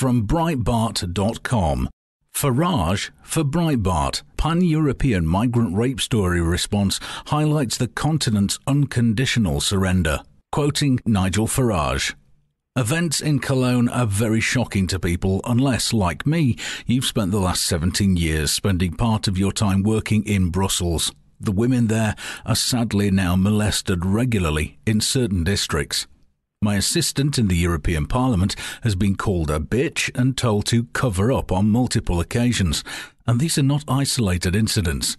from Breitbart.com. Farage for Breitbart. Pan European migrant rape story response highlights the continent's unconditional surrender. Quoting Nigel Farage. Events in Cologne are very shocking to people unless, like me, you've spent the last 17 years spending part of your time working in Brussels. The women there are sadly now molested regularly in certain districts. My assistant in the European Parliament has been called a bitch and told to cover up on multiple occasions, and these are not isolated incidents.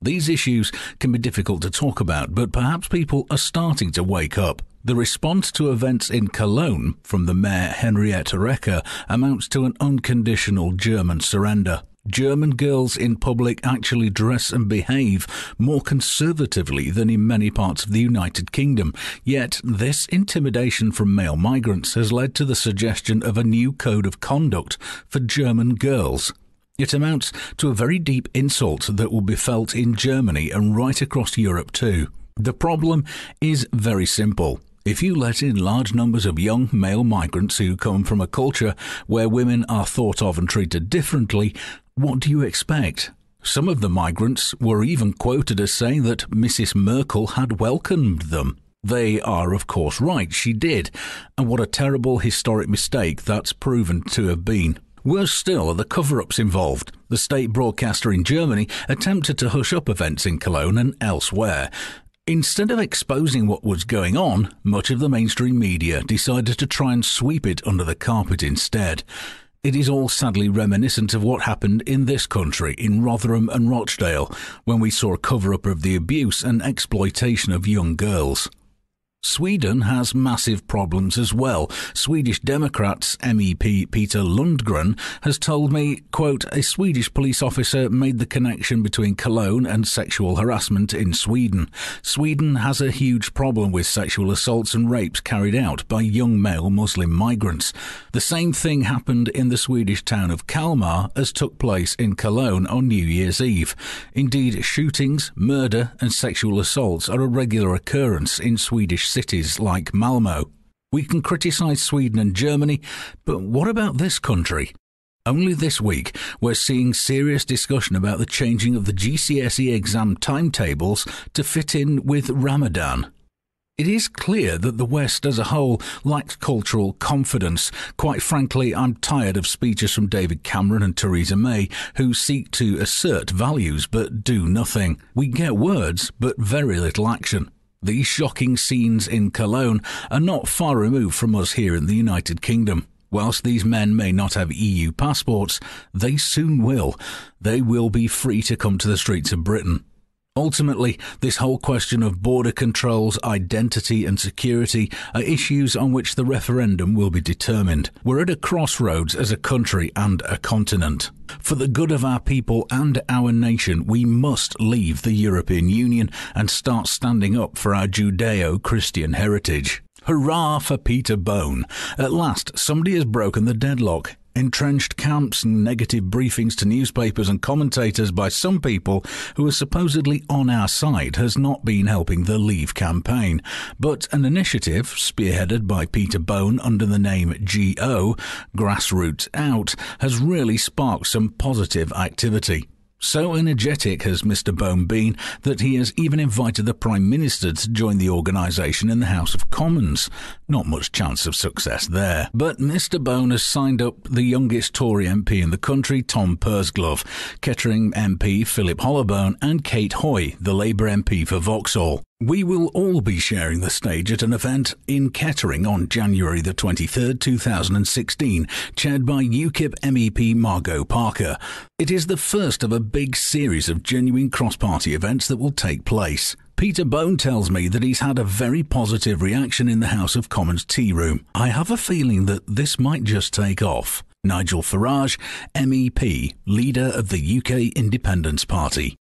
These issues can be difficult to talk about, but perhaps people are starting to wake up. The response to events in Cologne from the mayor Henriette Recker amounts to an unconditional German surrender. German girls in public actually dress and behave more conservatively than in many parts of the United Kingdom. Yet, this intimidation from male migrants has led to the suggestion of a new code of conduct for German girls. It amounts to a very deep insult that will be felt in Germany and right across Europe too. The problem is very simple. If you let in large numbers of young male migrants who come from a culture where women are thought of and treated differently, what do you expect? Some of the migrants were even quoted as saying that Mrs. Merkel had welcomed them. They are, of course, right, she did, and what a terrible historic mistake that's proven to have been. Worse still are the cover ups involved. The state broadcaster in Germany attempted to hush up events in Cologne and elsewhere, Instead of exposing what was going on, much of the mainstream media decided to try and sweep it under the carpet instead. It is all sadly reminiscent of what happened in this country, in Rotherham and Rochdale, when we saw a cover up of the abuse and exploitation of young girls. Sweden has massive problems as well. Swedish Democrats MEP Peter Lundgren has told me, quote, a Swedish police officer made the connection between cologne and sexual harassment in Sweden. Sweden has a huge problem with sexual assaults and rapes carried out by young male Muslim migrants. The same thing happened in the Swedish town of Kalmar as took place in Cologne on New Year's Eve. Indeed, shootings, murder and sexual assaults are a regular occurrence in Swedish cities like Malmo. We can criticise Sweden and Germany, but what about this country? Only this week, we're seeing serious discussion about the changing of the GCSE exam timetables to fit in with Ramadan. It is clear that the West as a whole lacks cultural confidence. Quite frankly, I'm tired of speeches from David Cameron and Theresa May who seek to assert values but do nothing. We get words but very little action. These shocking scenes in Cologne are not far removed from us here in the United Kingdom. Whilst these men may not have EU passports, they soon will. They will be free to come to the streets of Britain. Ultimately, this whole question of border controls, identity, and security are issues on which the referendum will be determined. We're at a crossroads as a country and a continent. For the good of our people and our nation, we must leave the European Union and start standing up for our Judeo Christian heritage. Hurrah for Peter Bone! At last, somebody has broken the deadlock entrenched camps and negative briefings to newspapers and commentators by some people who are supposedly on our side has not been helping the Leave campaign. But an initiative, spearheaded by Peter Bone under the name GO, Grassroots Out, has really sparked some positive activity. So energetic has Mr. Bohm been that he has even invited the Prime Minister to join the organisation in the House of Commons. Not much chance of success there. But Mr. Bohm has signed up the youngest Tory MP in the country, Tom Persglove, Kettering MP Philip Hollowbone, and Kate Hoy, the Labour MP for Vauxhall. We will all be sharing the stage at an event in Kettering on January the 23rd, 2016, chaired by UKIP MEP Margot Parker. It is the first of a big series of genuine cross-party events that will take place. Peter Bone tells me that he's had a very positive reaction in the House of Commons tea room. I have a feeling that this might just take off. Nigel Farage, MEP, leader of the UK Independence Party.